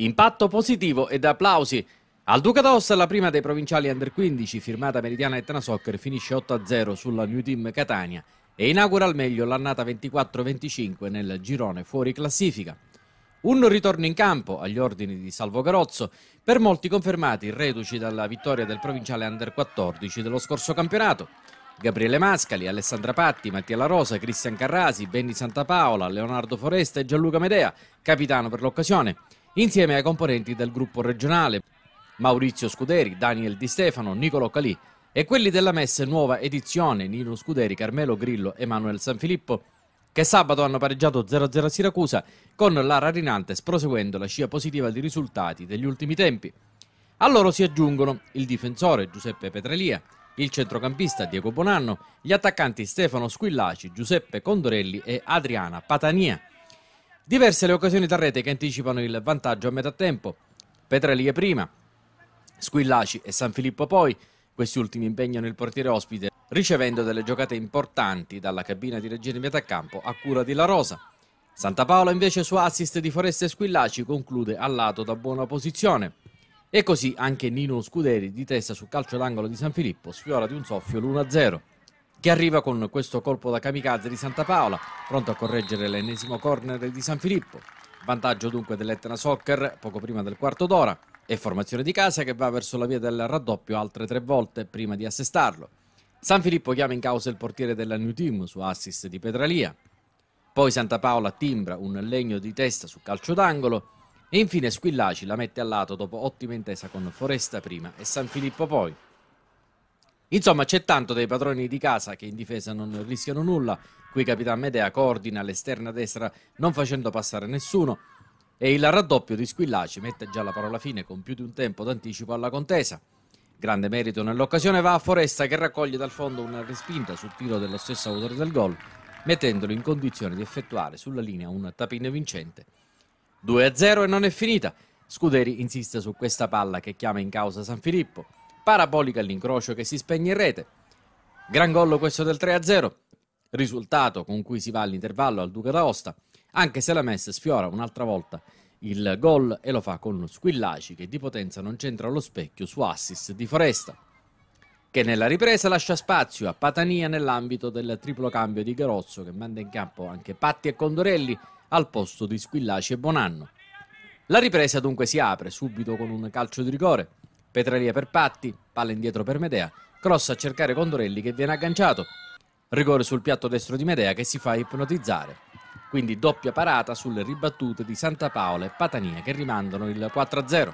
Impatto positivo ed applausi. Al Duca d'Aosta la prima dei provinciali under 15 firmata Meridiana Etna Soccer finisce 8-0 sulla New Team Catania e inaugura al meglio l'annata 24-25 nel girone fuori classifica. Un ritorno in campo agli ordini di Salvo Garozzo, per molti confermati reduci dalla vittoria del provinciale under 14 dello scorso campionato. Gabriele Mascali, Alessandra Patti, Mattia La Rosa, Cristian Carrasi, Benny Santapaola, Leonardo Foresta e Gianluca Medea, capitano per l'occasione insieme ai componenti del gruppo regionale Maurizio Scuderi, Daniel Di Stefano, Nicolo Calì e quelli della messa Nuova Edizione Nino Scuderi, Carmelo Grillo, e Manuel Sanfilippo che sabato hanno pareggiato 0-0 a Siracusa con la Rarinantes proseguendo la scia positiva di risultati degli ultimi tempi. A loro si aggiungono il difensore Giuseppe Petrelia, il centrocampista Diego Bonanno, gli attaccanti Stefano Squillaci, Giuseppe Condorelli e Adriana Patania. Diverse le occasioni da rete che anticipano il vantaggio a metà tempo. Petralie prima, Squillaci e San Filippo poi, questi ultimi impegnano il portiere ospite, ricevendo delle giocate importanti dalla cabina di regia di metà campo a cura di La Rosa. Santa Paola invece su assist di Foreste e Squillaci conclude al lato da buona posizione. E così anche Nino Scuderi di testa sul calcio d'angolo di San Filippo sfiora di un soffio l'1-0 che arriva con questo colpo da kamikaze di Santa Paola, pronto a correggere l'ennesimo corner di San Filippo. Vantaggio dunque dell'Etna Soccer poco prima del quarto d'ora e formazione di casa che va verso la via del raddoppio altre tre volte prima di assestarlo. San Filippo chiama in causa il portiere della New Team su assist di Pedralia. Poi Santa Paola timbra un legno di testa su calcio d'angolo e infine Squillaci la mette a lato dopo ottima intesa con Foresta prima e San Filippo poi. Insomma, c'è tanto dei padroni di casa che in difesa non rischiano nulla. Qui Capitan Medea coordina l'esterna destra non facendo passare nessuno. E il raddoppio di Squillaci mette già la parola fine con più di un tempo d'anticipo alla contesa. Grande merito nell'occasione va a Foresta che raccoglie dal fondo una respinta sul tiro dello stesso autore del gol, mettendolo in condizione di effettuare sulla linea un tapin vincente. 2-0 e non è finita. Scuderi insiste su questa palla che chiama in causa San Filippo parabolica all'incrocio che si spegne in rete. Gran gol questo del 3-0, risultato con cui si va all'intervallo al Duca d'Aosta, anche se la Mess sfiora un'altra volta il gol e lo fa con Squillaci che di potenza non c'entra lo specchio su assist di Foresta, che nella ripresa lascia spazio a Patania nell'ambito del triplo cambio di Garozzo che manda in campo anche Patti e Condorelli al posto di Squillaci e Bonanno. La ripresa dunque si apre subito con un calcio di rigore Petralia per Patti, palla indietro per Medea, cross a cercare Condorelli che viene agganciato, rigore sul piatto destro di Medea che si fa ipnotizzare. Quindi doppia parata sulle ribattute di Santa Paola e Patania che rimandano il 4-0.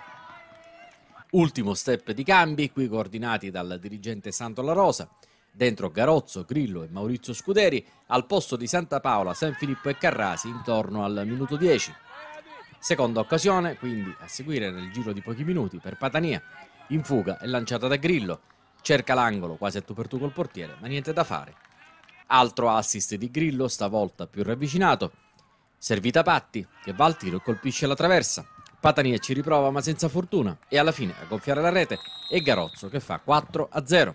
Ultimo step di cambi, qui coordinati dal dirigente Santo La Rosa. Dentro Garozzo, Grillo e Maurizio Scuderi, al posto di Santa Paola, San Filippo e Carrasi intorno al minuto 10. Seconda occasione, quindi a seguire nel giro di pochi minuti per Patania in fuga è lanciata da Grillo, cerca l'angolo quasi a tu per tu col portiere, ma niente da fare. Altro assist di Grillo, stavolta più ravvicinato, servita Patti che va al tiro e colpisce la traversa. Patania ci riprova ma senza fortuna e alla fine a gonfiare la rete è Garozzo che fa 4 a 0.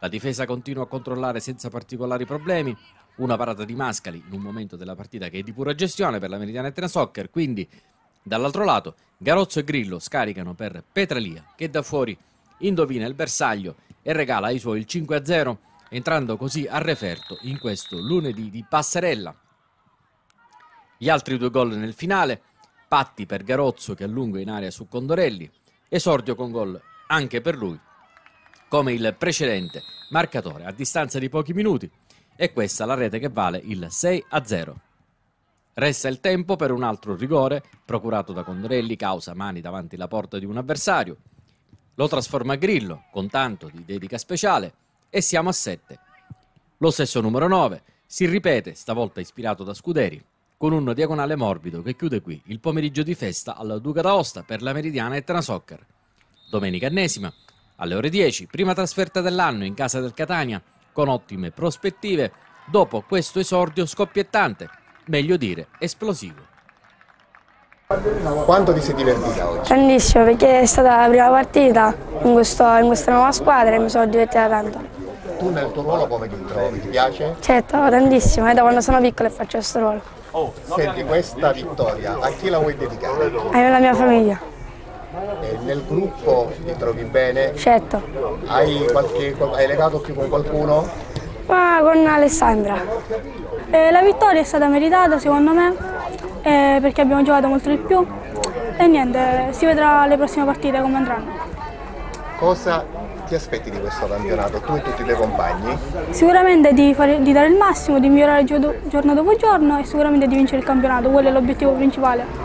La difesa continua a controllare senza particolari problemi, una parata di Mascali in un momento della partita che è di pura gestione per la Meridiana Etna Soccer, quindi Dall'altro lato, Garozzo e Grillo scaricano per Petralia, che da fuori indovina il bersaglio e regala ai suoi il 5-0, entrando così a referto in questo lunedì di passerella. Gli altri due gol nel finale, Patti per Garozzo che allunga in area su Condorelli, esordio con gol anche per lui, come il precedente marcatore a distanza di pochi minuti, e questa la rete che vale il 6-0. Resta il tempo per un altro rigore, procurato da Condorelli, causa mani davanti alla porta di un avversario. Lo trasforma Grillo, con tanto di dedica speciale, e siamo a 7. Lo stesso numero 9 si ripete, stavolta ispirato da Scuderi, con un diagonale morbido che chiude qui il pomeriggio di festa alla Duca d'Aosta per la Meridiana e Soccer. Domenica ennesima, alle ore 10, prima trasferta dell'anno in casa del Catania, con ottime prospettive, dopo questo esordio scoppiettante meglio dire esplosivo. Quanto ti sei divertita oggi? Tantissimo perché è stata la prima partita in, questo, in questa nuova squadra e mi sono divertita tanto. Tu nel tuo ruolo come ti trovi? Ti piace? Certo, tantissimo, è da quando sono piccola e faccio questo ruolo. Senti, questa vittoria a chi la vuoi dedicare? Alla mia famiglia. E nel gruppo ti trovi bene? Certo. Hai, qualche, hai legato più con qualcuno? Ma con Alessandra. Eh, la vittoria è stata meritata secondo me eh, perché abbiamo giocato molto di più e niente, si vedrà le prossime partite come andranno. Cosa ti aspetti di questo campionato, tu e tutti i tuoi compagni? Sicuramente di, fare, di dare il massimo, di migliorare giorno dopo giorno e sicuramente di vincere il campionato, quello è l'obiettivo principale.